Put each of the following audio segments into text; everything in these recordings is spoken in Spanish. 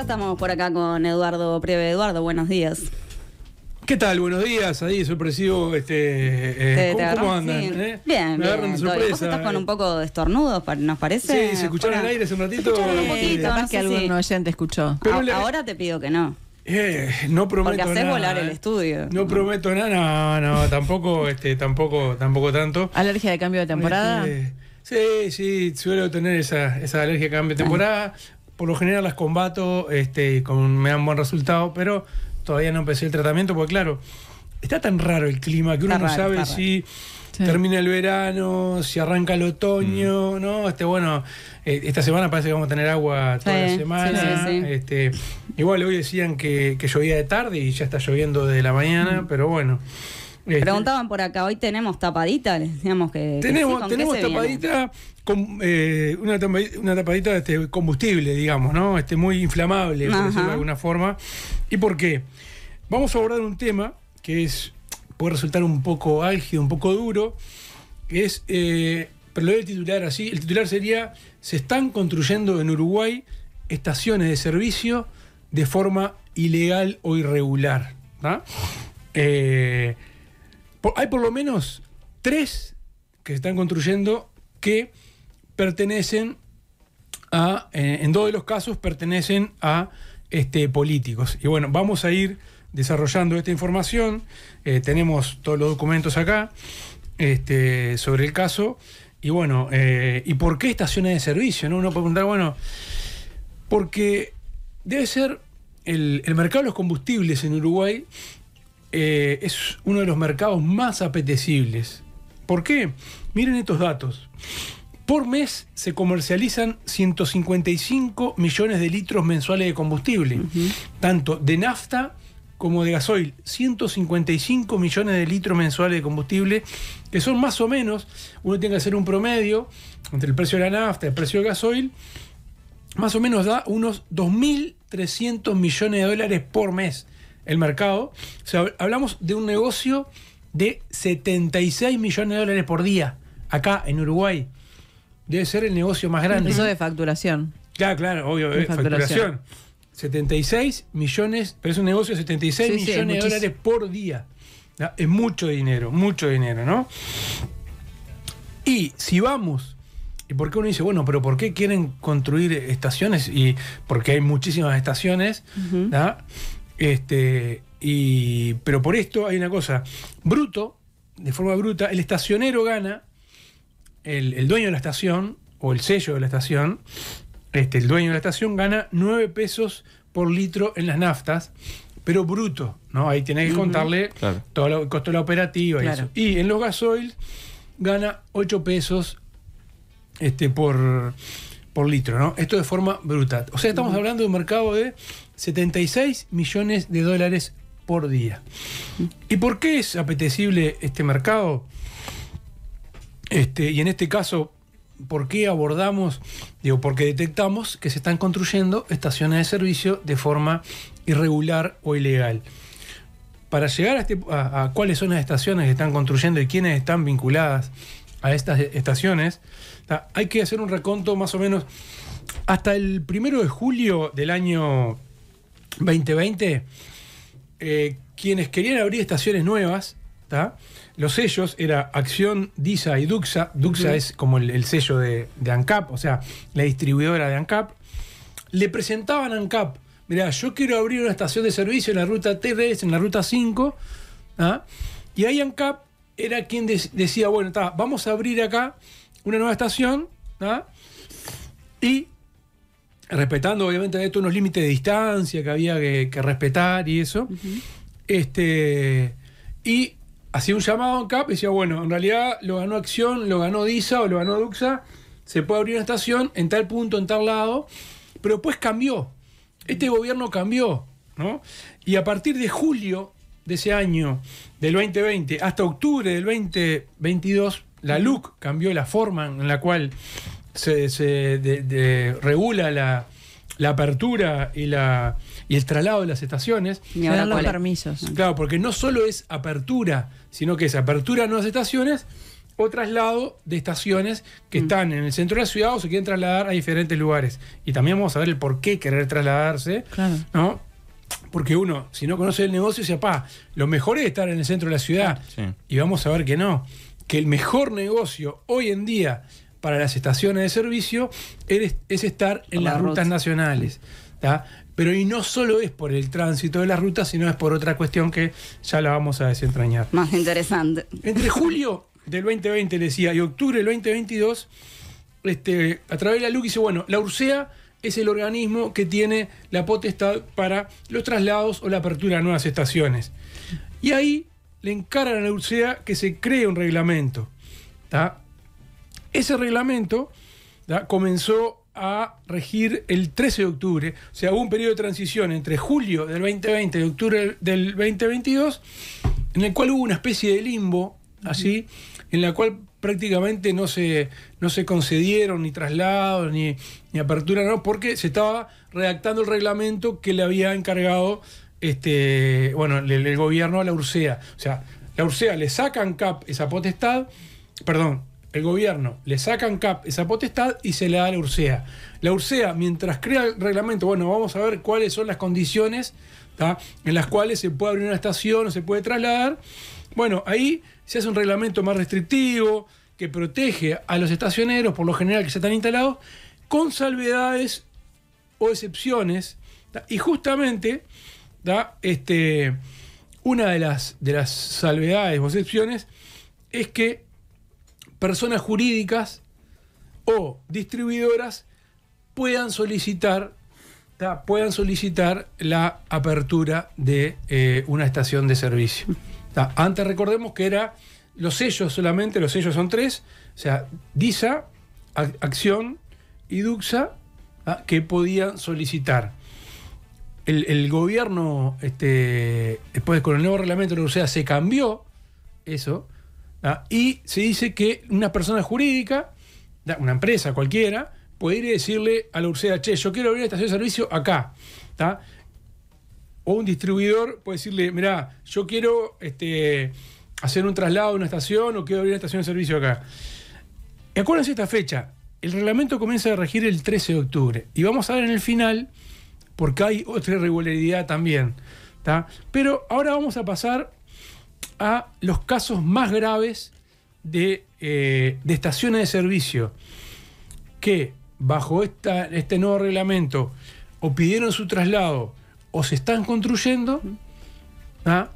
estamos por acá con Eduardo Preve Eduardo, buenos días. ¿Qué tal? Buenos días, ahí sorpresivo. Este, eh, ¿cómo, ¿cómo, andan? Eh? Bien, bien, Vos estás con eh. un poco de estornudos, nos parece. Sí, se escucharon el aire hace un ratito. un poquito, más que algún oyente escuchó. Ahora te pido que no. no prometo Porque nada. volar el estudio. No, prometo nada, no, no, tampoco, este, tampoco, tampoco tanto. ¿Alergia de cambio de temporada? sí, sí, suelo tener esa, esa alergia de cambio de temporada por lo general las combato, este, me dan buen resultado, pero todavía no empecé el tratamiento, porque claro, está tan raro el clima que uno no sabe si termina el verano, si arranca el otoño, mm. ¿no? Este, bueno, eh, esta semana parece que vamos a tener agua toda la semana. este, igual hoy decían que, llovía de tarde y ya está lloviendo de la mañana, mm. pero bueno. Este, preguntaban por acá, hoy tenemos tapadita, digamos que. Tenemos, tapadita, con, eh, una tapadita, de este combustible, digamos, ¿no? Este, muy inflamable, por decirlo de alguna forma. ¿Y por qué? Vamos a abordar un tema que es puede resultar un poco álgido, un poco duro, que es, eh, pero lo voy titular así, el titular sería, se están construyendo en Uruguay estaciones de servicio de forma ilegal o irregular. Eh, hay por lo menos tres que se están construyendo que pertenecen a, eh, en dos de los casos pertenecen a este, políticos. Y bueno, vamos a ir desarrollando esta información. Eh, tenemos todos los documentos acá este, sobre el caso. Y bueno, eh, ¿y por qué estaciones de servicio? ¿no? Uno puede preguntar, bueno, porque debe ser el, el mercado de los combustibles en Uruguay eh, es uno de los mercados más apetecibles. ¿Por qué? Miren estos datos. Por mes se comercializan 155 millones de litros mensuales de combustible, tanto de nafta como de gasoil. 155 millones de litros mensuales de combustible, que son más o menos, uno tiene que hacer un promedio entre el precio de la nafta y el precio del gasoil, más o menos da unos 2.300 millones de dólares por mes el mercado. O sea, hablamos de un negocio de 76 millones de dólares por día acá en Uruguay. Debe ser el negocio más grande. Eso de facturación. Claro, claro, obvio, de eh, facturación. 76 millones, pero es un negocio de 76 millones de dólares por día. Es mucho dinero, mucho dinero, ¿no? Y si vamos, y qué uno dice, bueno, pero ¿por qué quieren construir estaciones? Y porque hay muchísimas estaciones, este, y, pero por esto hay una cosa, bruto, de forma bruta, el estacionero gana, el, dueño de la estación, o el sello de la estación, este, el dueño de la estación gana 9 pesos por litro en las naftas, pero bruto, ¿no? Ahí tiene que contarle todo el costo de la operativa y eso. Y en los gasoil gana 8 pesos este, por, por litro, ¿no? Esto de forma bruta. O sea, estamos hablando de un mercado de 76 millones de dólares por día. ¿Y por qué es apetecible este mercado? Este, y en este caso, ¿por qué abordamos, digo, porque detectamos que se están construyendo estaciones de servicio de forma irregular o ilegal? Para llegar a, este, cuáles son las estaciones que están construyendo y quiénes están vinculadas a estas estaciones, hay que hacer un reconto más o menos hasta el primero de julio del año 2020, eh, quienes querían abrir estaciones nuevas, los sellos era Acción, DISA y DUXA. DUXA es como el, sello de, ANCAP, o sea, la distribuidora de ANCAP. Le presentaban a ANCAP, mira, yo quiero abrir una estación de servicio en la ruta TRS, en la ruta 5, y ahí ANCAP era quien decía, bueno, vamos a abrir acá una nueva estación, y respetando obviamente esto unos límites de distancia que había que, respetar y eso. Este, y hacía un llamado en CAP y decía, bueno, en realidad lo ganó Acción, lo ganó DISA o lo ganó Duxa, se puede abrir una estación en tal punto, en tal lado, pero pues cambió. Este gobierno cambió, ¿no? Y a partir de julio de ese año, del 2020, hasta octubre del 2022, la LUC cambió la forma en la cual se, regula la, apertura y el traslado de las estaciones. Y ahora los permisos. Claro, porque no solo es apertura, sino que es apertura a nuevas estaciones o traslado de estaciones que mm. están en el centro de la ciudad o se quieren trasladar a diferentes lugares. Y también vamos a ver el por qué querer trasladarse, ¿no? Porque uno, si no conoce el negocio, dice, pa, lo mejor es estar en el centro de la ciudad. Y vamos a ver que no, que el mejor negocio hoy en día para las estaciones de servicio es, es estar en las rutas nacionales. Pero y no solo es por el tránsito de las rutas, sino es por otra cuestión que ya la vamos a desentrañar. Más interesante. Entre julio del 2020, le decía, y octubre del 2022, este, a través de la LUC dice, bueno, la URSEA es el organismo que tiene la potestad para los traslados o la apertura de nuevas estaciones. Y ahí le encaran a la URSEA que se cree un reglamento. Ese reglamento comenzó a regir el 13 de octubre, o sea, hubo un periodo de transición entre julio del 2020 y octubre del 2022, en el cual hubo una especie de limbo, así, en la cual prácticamente no se, no se concedieron ni traslados ni, apertura, no, porque se estaba redactando el reglamento que le había encargado este, bueno, el, gobierno a la URCEA. O sea, la URSEA le sacan CAP esa potestad, perdón, el gobierno le sacan cap esa potestad y se le da a la URSEA. La URSEA, mientras crea el reglamento, bueno, vamos a ver cuáles son las condiciones en las cuales se puede abrir una estación o se puede trasladar. Bueno, ahí se hace un reglamento más restrictivo que protege a los estacioneros, por lo general que se están instalados, con salvedades o excepciones. Y justamente, este, una de las salvedades o excepciones es que personas jurídicas o distribuidoras puedan solicitar, puedan solicitar la apertura de eh, una estación de servicio. Antes recordemos que era los sellos solamente, los sellos son tres, o sea, DISA, Acción y DUXA, que podían solicitar. El, gobierno, este, después con el nuevo reglamento de la se cambió eso ¿Ah? Y se dice que una persona jurídica, una empresa cualquiera, puede ir y decirle a la URSEA, che, yo quiero abrir una estación de servicio acá. O un distribuidor puede decirle, mirá, yo quiero este, hacer un traslado de una estación o quiero abrir una estación de servicio acá. acuérdense esta fecha. El reglamento comienza a regir el 13 de octubre. Y vamos a ver en el final, porque hay otra irregularidad también. Pero ahora vamos a pasar a los casos más graves eh, de, estaciones de servicio que bajo esta, este nuevo reglamento o pidieron su traslado o se están construyendo ¿ah?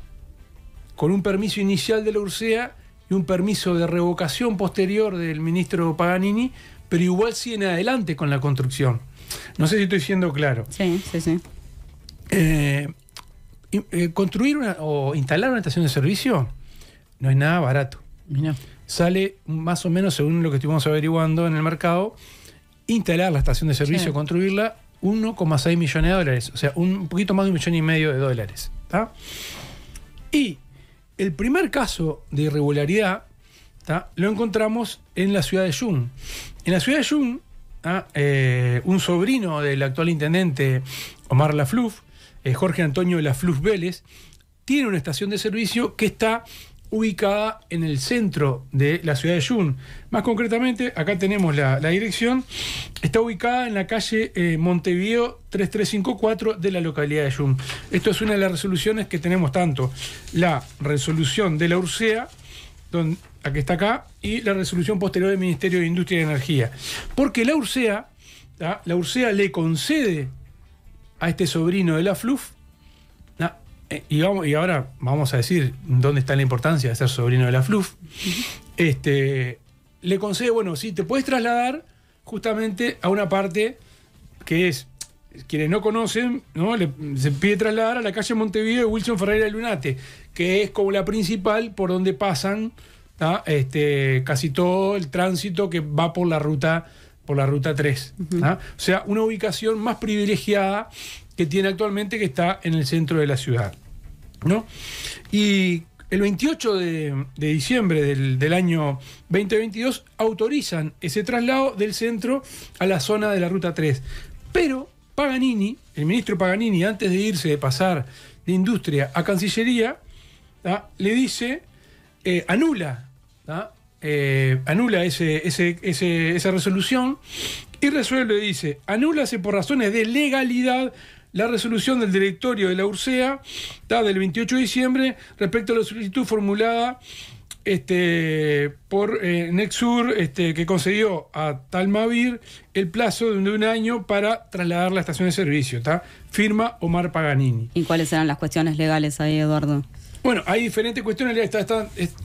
con un permiso inicial de la URSEA y un permiso de revocación posterior del ministro Paganini, pero igual siguen adelante con la construcción. No sé si estoy siendo claro. Sí, sí, sí. Eh, eh, construir o instalar una estación de servicio no es nada barato. Sale más o menos, según lo que estuvimos averiguando en el mercado, instalar la estación de servicio, construirla, 1,6 millones de dólares. O sea, un poquito más de un millón y medio de dólares. Y el primer caso de irregularidad lo encontramos en la ciudad de Yung. En la ciudad de Yung, eh, un sobrino del actual intendente Omar Lafluf eh, Jorge Antonio de la Flux Vélez, tiene una estación de servicio que está ubicada en el centro de la ciudad de Yun. Más concretamente, acá tenemos la, dirección, está ubicada en la calle eh, Montevideo 3354 de la localidad de Yun. Esto es una de las resoluciones que tenemos tanto, la resolución de la URSEA, donde, que está acá, y la resolución posterior del Ministerio de Industria y Energía. Porque la URSEA, la URSEA le concede a este sobrino de la Fluff. Eh, y, vamos, y ahora vamos a decir dónde está la importancia de ser sobrino de la Fluff. Este, le concede, bueno, sí, te puedes trasladar justamente a una parte que es, quienes no conocen, ¿no? se pide trasladar a la calle Montevideo de Wilson Ferreira Lunate, que es como la principal por donde pasan este, casi todo el tránsito que va por la ruta por la ruta 3. ¿ah? O sea, una ubicación más privilegiada que tiene actualmente que está en el centro de la ciudad. ¿no? Y el 28 de, diciembre del, año 2022 autorizan ese traslado del centro a la zona de la ruta 3. Pero Paganini, el ministro Paganini, antes de irse de pasar de industria a Cancillería, ¿ah? le dice, eh, anula ¿ah? Eh, anula ese, esa resolución y resuelve, dice, anúlase por razones de legalidad la resolución del directorio de la URSEA del 28 de diciembre respecto a la solicitud formulada este, por eh, Nexur, este, que concedió a Talmavir el plazo de un año para trasladar la estación de servicio. Firma Omar Paganini. ¿Y cuáles eran las cuestiones legales ahí, Eduardo? Bueno, hay diferentes cuestiones legales,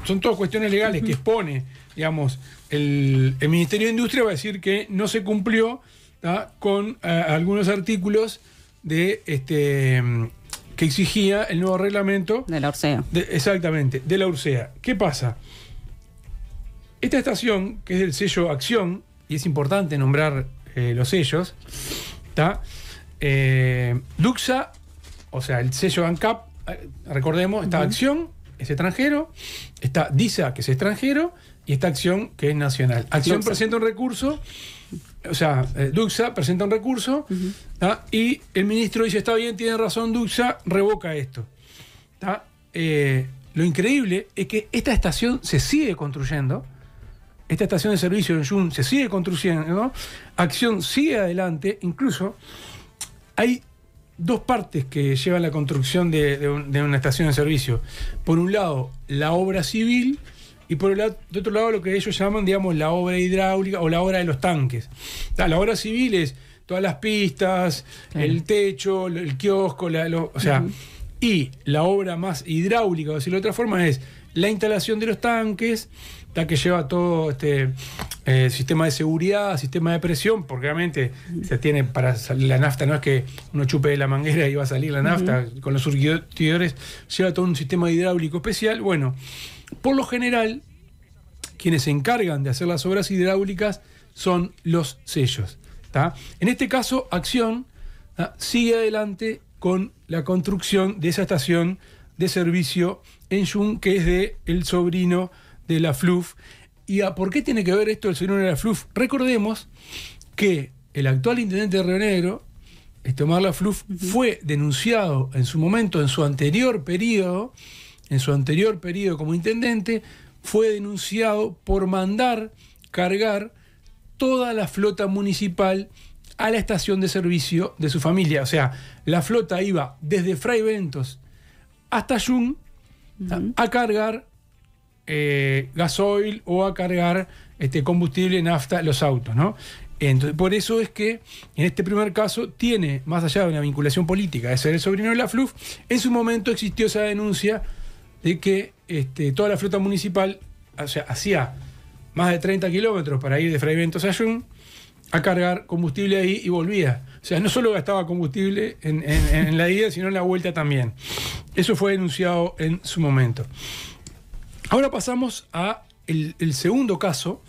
son todas cuestiones legales que expone, digamos, el, Ministerio de Industria va a decir que no se cumplió con eh, algunos artículos de este, que exigía el nuevo reglamento. De la URSEA. exactamente, de la URSEA. ¿Qué pasa? Esta estación, que es del sello Acción, y es importante nombrar eh, los sellos, ¿está? Eh, o sea, el sello ANCAP, Ah, recordemos, está acción, es extranjero, está DISA, que es extranjero, y esta acción que es nacional. Acción presenta un recurso, o sea, eh, Duxa presenta un recurso, y el ministro dice, está bien, tiene razón Duxa, revoca esto. Eh, lo increíble es que esta estación se sigue construyendo, esta estación de servicio en Jun se sigue construyendo, Acción sigue adelante, incluso hay dos partes que llevan la construcción de, una estación de servicio. Por un lado, la obra civil y por otro lado lo que ellos llaman, digamos, la obra hidráulica o la obra de los tanques. Ah, la, obra civil es todas las pistas, el techo, el kiosco, o sea, y la obra más hidráulica, o decirlo de otra forma, es la instalación de los tanques, que lleva todo este eh, sistema de seguridad, sistema de presión, porque realmente se tiene para salir la nafta, no es que uno chupe de la manguera y va a salir la nafta, con los surtidores lleva todo un sistema hidráulico especial. Bueno, por lo general, quienes se encargan de hacer las obras hidráulicas son los sellos. En este caso, Acción sigue adelante con la construcción de esa estación de servicio en Jun, que es de el sobrino de la FLUF. ¿Y a por qué tiene que ver esto el señor de la FLUF? Recordemos que el actual intendente de Río Negro, este Omar La FLUF, fue denunciado en su momento, en su anterior periodo, en su anterior periodo como intendente, fue denunciado por mandar cargar toda la flota municipal a la estación de servicio de su familia. O sea, la flota iba desde Fray Ventos hasta Jun a cargar eh, gasoil o a cargar este combustible, nafta, los autos, ¿no? Entonces, por eso es que en este primer caso tiene, más allá de una vinculación política de ser el sobrino de la FLUF, en su momento existió esa denuncia de que este, toda la flota municipal hacía más de 30 kilómetros para ir de Fray a a cargar combustible ahí y volvía. O sea, no solo gastaba combustible en la ida, sino en la vuelta también. Eso fue denunciado en su momento. Ahora pasamos a el, segundo caso,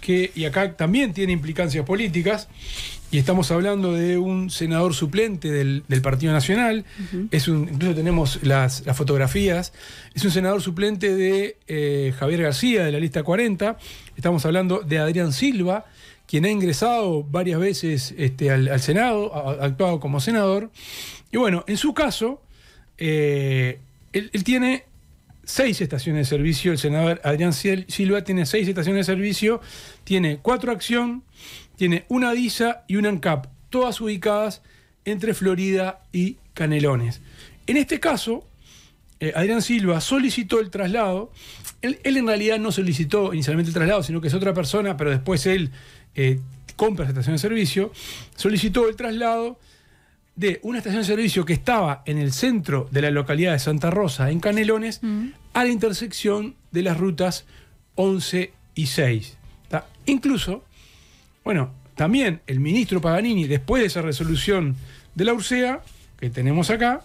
que, y acá también tiene implicancias políticas, y estamos hablando de un senador suplente del, Partido Nacional, es un, incluso tenemos las, fotografías, es un senador suplente de eh, Javier García, de la lista 40, estamos hablando de Adrián Silva, quien ha ingresado varias veces este, al, Senado, ha, actuado como senador, y bueno, en su caso, eh, él tiene seis estaciones de servicio. El senador Adrián Silva tiene seis estaciones de servicio, tiene cuatro Acción, tiene una DISA y una ANCAP, todas ubicadas entre Florida y Canelones. En este caso, eh, Adrián Silva solicitó el traslado. Él, en realidad no solicitó inicialmente el traslado, sino que es otra persona, pero después él eh, compra esa estación de servicio. Solicitó el traslado de una estación de servicio que estaba en el centro de la localidad de Santa Rosa, en Canelones, mm. a la intersección de las rutas 11 y 6. Incluso, bueno, también el ministro Paganini, después de esa resolución de la URSEA, que tenemos acá,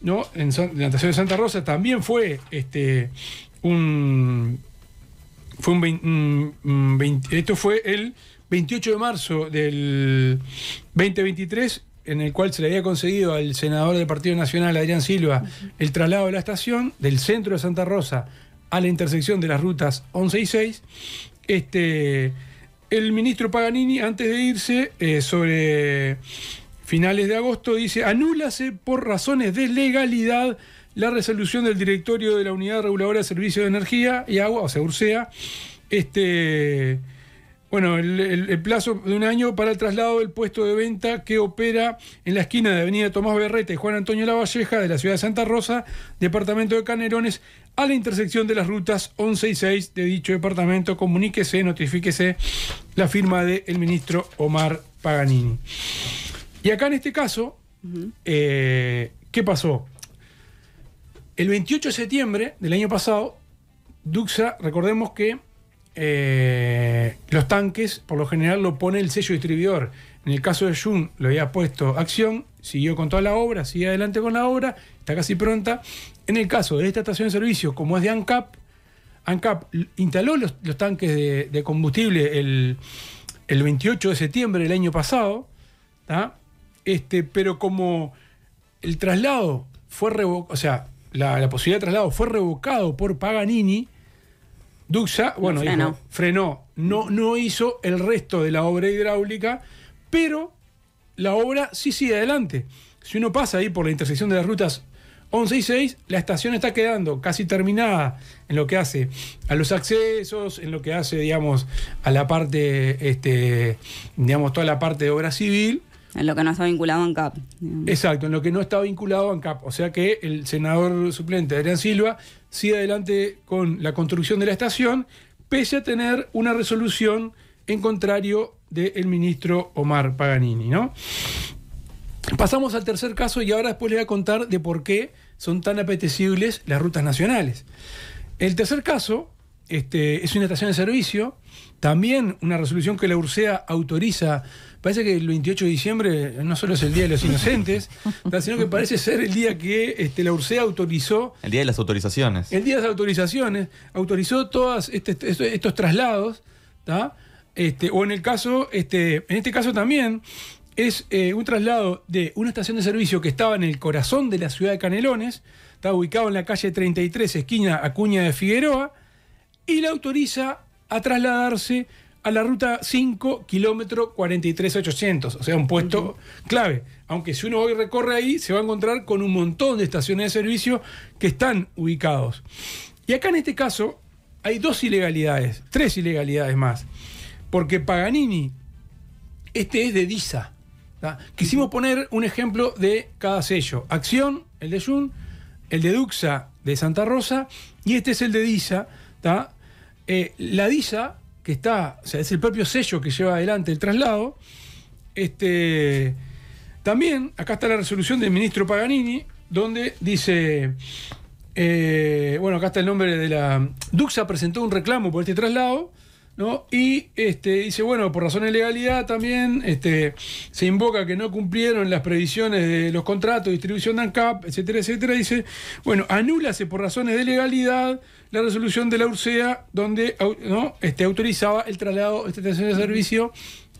¿no? en, la estación de Santa Rosa también fue este, un... Fue un, esto fue el 28 de marzo del 2023 en el cual se le había conseguido al senador del Partido Nacional, Adrián Silva, el traslado de la estación del centro de Santa Rosa a la intersección de las rutas 11 y 6, este, el ministro Paganini, antes de irse, eh, sobre finales de agosto, dice, anúlase por razones de legalidad la resolución del directorio de la Unidad Reguladora de Servicios de Energía y Agua, o sea, URSEA, este, bueno, el, plazo de un año para el traslado del puesto de venta que opera en la esquina de Avenida Tomás Berreta y Juan Antonio Lavalleja de la ciudad de Santa Rosa, departamento de Canerones, a la intersección de las rutas 11 y 6 de dicho departamento. Comuníquese, notifíquese la firma del ministro Omar Paganini. Y acá en este caso, eh, ¿qué pasó? El 28 de septiembre del año pasado, Duxa, recordemos que eh, los tanques, por lo general lo pone el sello distribuidor. En el caso de Jun lo había puesto Acción, siguió con toda la obra, sigue adelante con la obra, está casi pronta. En el caso de esta estación de servicio, como es de ANCAP, ANCAP instaló los, tanques de, combustible el, 28 de septiembre del año pasado, este, pero como el traslado fue revocado, o sea, la, la posibilidad de traslado fue revocado por Paganini, Duxa, bueno, frenó. No, no hizo el resto de la obra hidráulica, pero la obra sí sigue adelante. Si uno pasa ahí por la intersección de las rutas 11 y 6, la estación está quedando casi terminada en lo que hace a los accesos, en lo que hace, digamos, a la parte, este, digamos, toda la parte de obra civil. En lo que no está vinculado a ANCAP. Exacto, en lo que no está vinculado a ANCAP. O sea que el senador suplente Adrián Silva sigue adelante con la construcción de la estación, pese a tener una resolución en contrario del ministro Omar Paganini, ¿no? Pasamos al tercer caso y ahora después les voy a contar de por qué son tan apetecibles las rutas nacionales. El tercer caso este, es una estación de servicio, también una resolución que la URSEA autoriza parece que el 28 de diciembre no solo es el Día de los Inocentes, sino que parece ser el día que este, la URSE autorizó... El Día de las Autorizaciones. El Día de las Autorizaciones, autorizó todos este, este, estos, traslados, o en el caso, este, en este caso también, es eh, un traslado de una estación de servicio que estaba en el corazón de la ciudad de Canelones, está ubicado en la calle 33, esquina Acuña de Figueroa, y la autoriza a trasladarse a la ruta 5, kilómetro 43800, o sea, un puesto clave. Aunque si uno hoy recorre ahí, se va a encontrar con un montón de estaciones de servicio que están ubicados. Y acá en este caso hay dos ilegalidades, tres ilegalidades más. Porque Paganini, este es de DISA. Quisimos poner un ejemplo de cada sello. Acción, el de Jun, el de Duxa de Santa Rosa y este es el de DISA. Eh, la DISA que está, o sea, es el propio sello que lleva adelante el traslado. Este, también, acá está la resolución del ministro Paganini, donde dice, eh, bueno, acá está el nombre de la... Duxa presentó un reclamo por este traslado ¿no? Y este, dice, bueno, por razones de legalidad también este, se invoca que no cumplieron las previsiones de los contratos, distribución de ANCAP, etcétera, etcétera. Dice, bueno, anúlase por razones de legalidad la resolución de la URSEA donde ¿no? Este, autorizaba el traslado de esta estación de servicio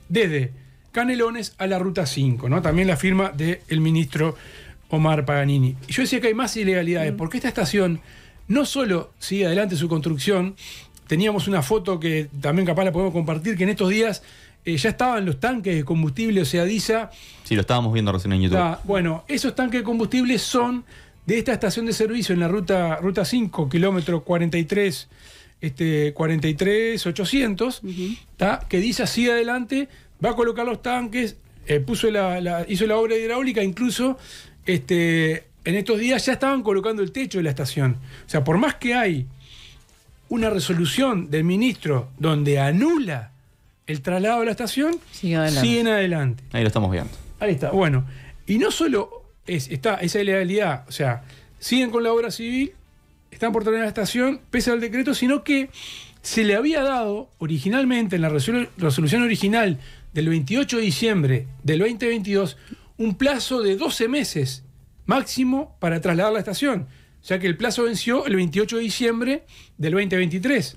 desde Canelones a la Ruta 5, ¿no? También la firma del ministro Omar Paganini. yo decía que hay más ilegalidades, mm. porque esta estación no solo sigue adelante su construcción, teníamos una foto que también capaz la podemos compartir, que en estos días eh, ya estaban los tanques de combustible, o sea, DISA. Sí, lo estábamos viendo recién en YouTube. Ah, bueno, esos tanques de combustible son de esta estación de servicio en la ruta, ruta 5, kilómetro 43, este, 43 800, que DISA sigue adelante, va a colocar los tanques, eh, puso la, hizo la obra hidráulica, incluso este, en estos días ya estaban colocando el techo de la estación. O sea, por más que hay una resolución del ministro donde anula el traslado de la estación, siguen adelante. Ahí lo estamos viendo. Ahí está, bueno. Y no solo está esa ilegalidad, o sea, siguen con la obra civil, están por traer la estación, pese al decreto, sino que se le había dado originalmente en la resolución original del 28 de diciembre del 2022 un plazo de 12 meses máximo para trasladar la estación ya que el plazo venció el 28 de diciembre del 2023.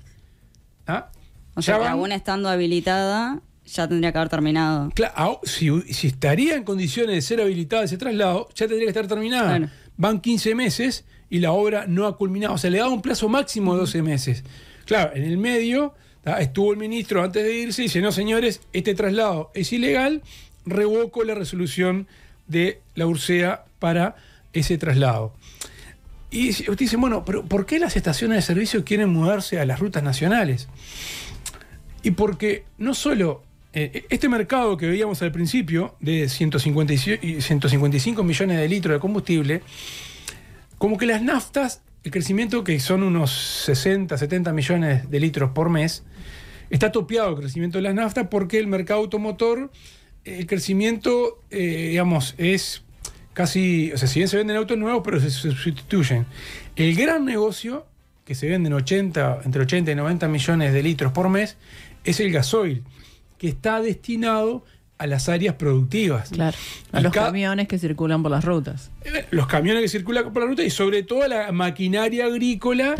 ¿Ah? O sea, que aún estando habilitada, ya tendría que haber terminado. Claro, ah, oh, si, estaría en condiciones de ser habilitada ese traslado, ya tendría que estar terminada. Van 15 meses y la obra no ha culminado. O sea, le da un plazo máximo de 12 meses. Claro, en el medio estuvo el ministro antes de irse y dice, no señores, este traslado es ilegal, revoco la resolución de la URSEA para ese traslado. Y usted dice, bueno, pero ¿por qué las estaciones de servicio quieren mudarse a las rutas nacionales? Y porque no solo eh, este mercado que veíamos al principio de 155, 155 millones de litros de combustible, como que las naftas, el crecimiento que son unos 60, 70 millones de litros por mes, está topeado el crecimiento de las naftas porque el mercado automotor, el crecimiento, eh, digamos, es casi, o sea, si bien se venden autos nuevos, pero se sustituyen. El gran negocio, que se venden 80, entre 80 y 90 millones de litros por mes, es el gasoil, que está destinado a las áreas productivas. Claro, a los camiones que circulan por las rutas. Eh, los camiones que circulan por las rutas y sobre todo a la maquinaria agrícola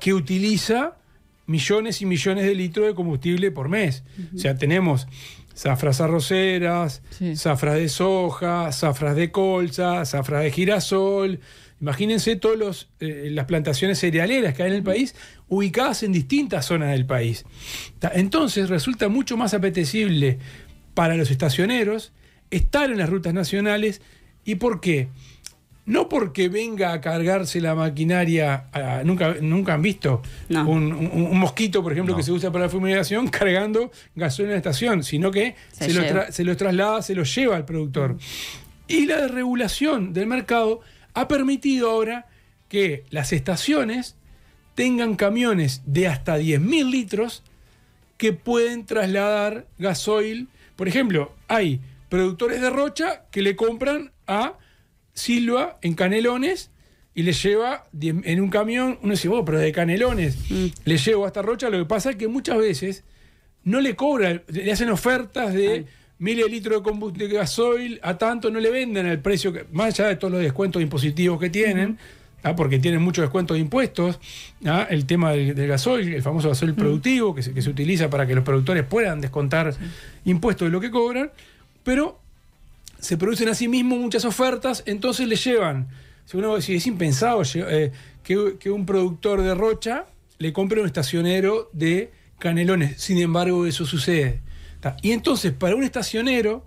que utiliza millones y millones de litros de combustible por mes. O sea, tenemos zafras arroceras, zafras de soja, zafras de colza, zafras de girasol. Imagínense todas eh, las plantaciones cerealeras que hay en el mm. país, ubicadas en distintas zonas del país. Entonces resulta mucho más apetecible para los estacioneros estar en las rutas nacionales. ¿Y por qué? no porque venga a cargarse la maquinaria, nunca, nunca han visto un, mosquito, por ejemplo, que se usa para la fumigación cargando gasolina en la estación, sino que se, lo traslada, se lo lleva al productor. Y la desregulación del mercado ha permitido ahora que las estaciones tengan camiones de hasta 10.000 litros que pueden trasladar gasoil. Por ejemplo, hay productores de rocha que le compran a Silva en Canelones y le lleva en un camión, uno dice, oh, pero de Canelones, mm. le llevo hasta Rocha. Lo que pasa es que muchas veces no le cobran, le hacen ofertas de mil de litros de combustible gasoil, a tanto no le venden al precio, más allá de todos los descuentos impositivos que tienen. porque tienen muchos descuentos de impuestos, el tema del, gasoil, el famoso gasoil mm. productivo que se, utiliza para que los productores puedan descontar impuestos de lo que cobran, pero se producen a sí mismos muchas ofertas, entonces le llevan. Si uno si es impensado eh, que, un productor de Rocha le compre un estacionero de Canelones. Sin embargo, eso sucede. Y entonces, para un estacionero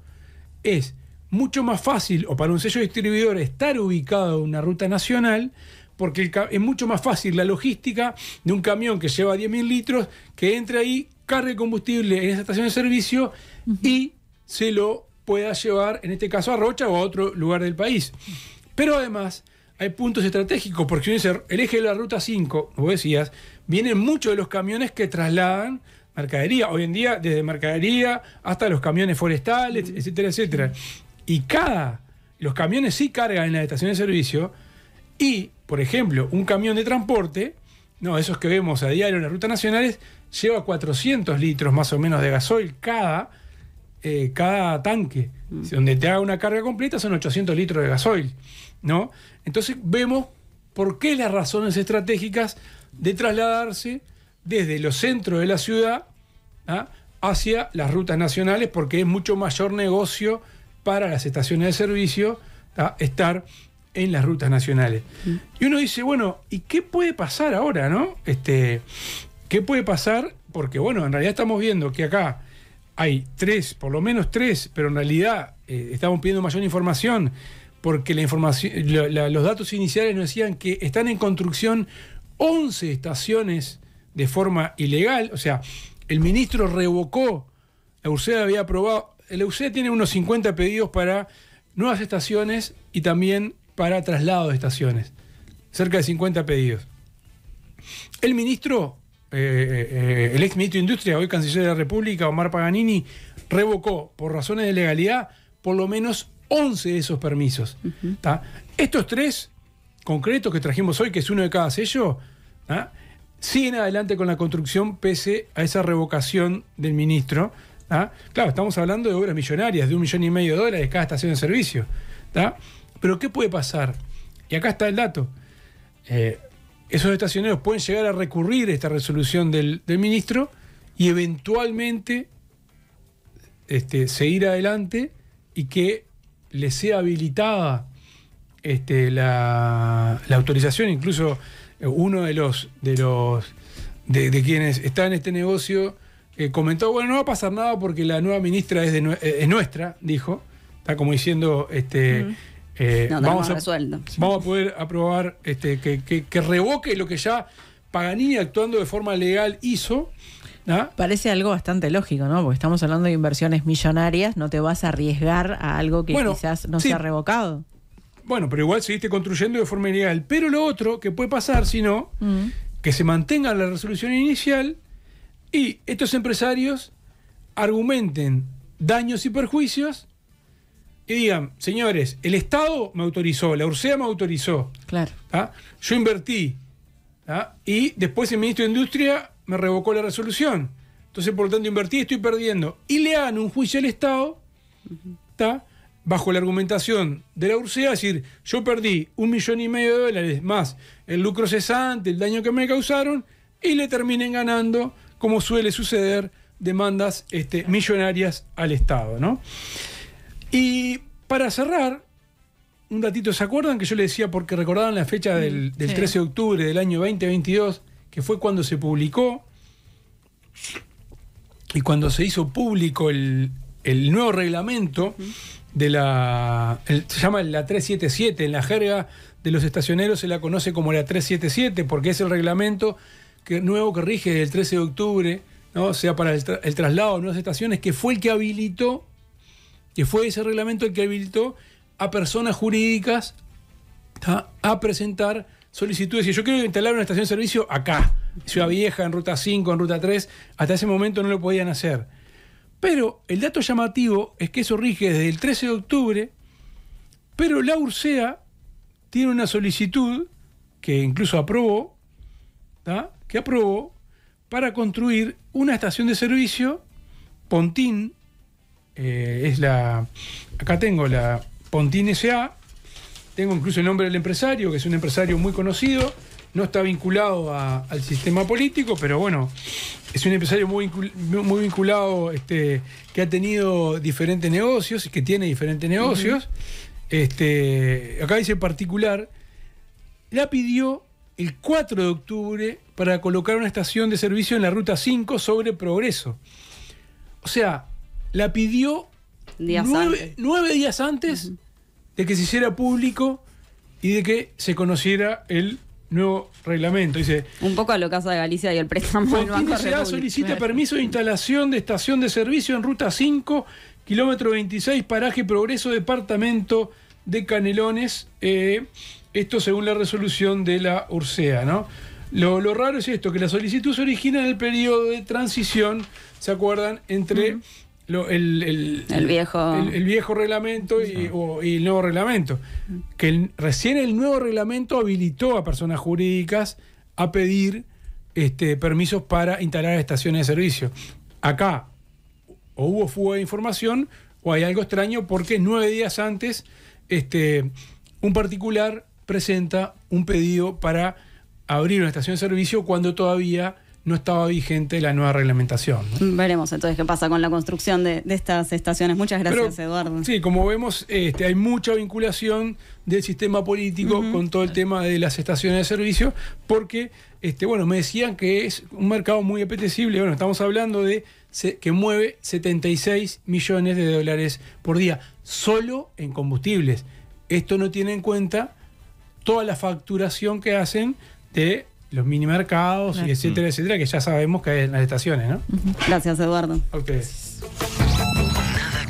es mucho más fácil, o para un sello distribuidor, estar ubicado en una ruta nacional, porque es mucho más fácil la logística de un camión que lleva 10.000 litros, que entre ahí, cargue combustible en esa estación de servicio y se lo ...pueda llevar, en este caso, a Rocha o a otro lugar del país. Pero además hay puntos estratégicos, porque uno el eje de la Ruta 5, vos decías, vienen muchos de los camiones que trasladan mercadería. Hoy en día, desde mercadería hasta los camiones forestales, etcétera, etcétera. Y cada, los camiones sí cargan en la estación de servicio y, por ejemplo, un camión de transporte, no, esos que vemos a diario en las rutas nacionales, lleva 400 litros más o menos de gasoil cada eh, cada tanque. Mm. Donde te haga una carga completa son 800 litros de gasoil. ¿no? Entonces vemos por qué las razones estratégicas de trasladarse desde los centros de la ciudad ¿ah? hacia las rutas nacionales, porque es mucho mayor negocio para las estaciones de servicio ¿ah? estar en las rutas nacionales. Mm. Y uno dice, bueno, ¿y qué puede pasar ahora, no? Este, ¿Qué puede pasar? Porque, bueno, en realidad estamos viendo que acá hay tres, por lo menos tres, pero en realidad eh, estamos pidiendo mayor información porque la información, los datos iniciales nos decían que están en construcción 11 estaciones de forma ilegal, o sea, el ministro revocó, la UCED había aprobado, la UCED tiene unos 50 pedidos para nuevas estaciones y también para traslado de estaciones, cerca de 50 pedidos. El ministro eh, eh, el ex el de Industria, hoy canciller de la República, Omar Paganini, revocó por razones de legalidad por lo menos 11 de esos permisos. Estos tres concretos que trajimos hoy, que es uno de cada sello, siguen adelante con la construcción pese a esa revocación del ministro. Claro, estamos hablando de obras millonarias, de un millón y medio de dólares cada estación de servicio. Pero ¿qué puede pasar? Y acá está el dato. Eh, esos estacioneros pueden llegar a recurrir a esta resolución del, ministro y eventualmente este, seguir adelante y que le sea habilitada este, la, autorización, incluso eh, uno de los de los de, quienes está en este negocio eh, comentó, bueno, no va a pasar nada porque la nueva ministra es, eh, nuestra, dijo, está como diciendo este eh, vamos, a, vamos a poder aprobar este, que, revoque lo que ya Paganini actuando de forma legal hizo. Parece algo bastante lógico, ¿no? Porque estamos hablando de inversiones millonarias, no te vas a arriesgar a algo que quizás no se ha revocado. Bueno, pero igual seguiste construyendo de forma ilegal. Pero lo otro que puede pasar, si no, mm. que se mantenga la resolución inicial y estos empresarios argumenten daños y perjuicios y digan, señores, el Estado me autorizó, la URSEA me autorizó. Claro. Yo invertí. Y después el ministro de Industria me revocó la resolución. Entonces, por lo tanto, invertí y estoy perdiendo. Y le dan un juicio al Estado, está bajo la argumentación de la URSEA, es decir, yo perdí un millón y medio de dólares más el lucro cesante, el daño que me causaron, y le terminen ganando, como suele suceder, demandas este, millonarias al Estado. ¿no? Y para cerrar, un datito. ¿se acuerdan que yo le decía, porque recordaban la fecha del, 13 mm, de octubre del año 2022, que fue cuando se publicó y cuando se hizo público el, nuevo reglamento de la. se llama la 377, en la jerga de los estacioneros se la conoce como la 377, porque es el reglamento que, nuevo que rige el 13 de octubre, ¿no? o sea, para el, traslado de nuevas estaciones, que fue el que habilitó que fue ese reglamento el que habilitó a personas jurídicas a presentar solicitudes. Y yo quiero instalar una estación de servicio acá, Ciudad Vieja, en Ruta 5, en Ruta 3. Hasta ese momento no lo podían hacer. Pero el dato llamativo es que eso rige desde el 13 de octubre, pero la URSEA tiene una solicitud que incluso aprobó, que aprobó para construir una estación de servicio, Pontín, eh, es la. Acá tengo la Pontín S.A. Tengo incluso el nombre del empresario, que es un empresario muy conocido. No está vinculado al sistema político, pero bueno, es un empresario muy, muy vinculado, este, que ha tenido diferentes negocios y que tiene diferentes negocios. este, acá dice particular, la pidió el 4 de octubre para colocar una estación de servicio en la ruta 5 sobre Progreso. O sea, la pidió nueve, días antes de que se hiciera público y de que se conociera el nuevo reglamento. Dice, Un poco a lo Casa de Galicia y el préstamo Banco solicita permiso de instalación de estación de servicio en ruta 5, kilómetro 26, paraje Progreso, departamento de Canelones. Eh, esto según la resolución de la URSEA, ¿no? Lo, raro es esto, que la solicitud se origina en el periodo de transición, ¿se acuerdan? Entre el, viejo. reglamento y, ah. el nuevo reglamento. Mm. Que recién el nuevo reglamento habilitó a personas jurídicas a pedir este, permisos para instalar estaciones de servicio. Acá o hubo fuga de información o hay algo extraño porque nueve días antes este, un particular presenta un pedido para abrir una estación de servicio cuando todavía no estaba vigente la nueva reglamentación. Veremos entonces qué pasa con la construcción de, estas estaciones. Muchas gracias, Eduardo. Sí, como vemos, este, hay mucha vinculación del sistema político con todo el tema de las estaciones de servicio, porque, este, bueno, me decían que es un mercado muy apetecible. Bueno, estamos hablando de que mueve 76 millones de dólares por día, solo en combustibles. Esto no tiene en cuenta toda la facturación que hacen de los mini mercados, y etcétera, mm. etcétera, que ya sabemos que hay en las estaciones, ¿no? Gracias, Eduardo. A Nada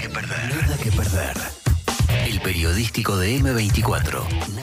que perder, nada que perder. El periodístico de M24.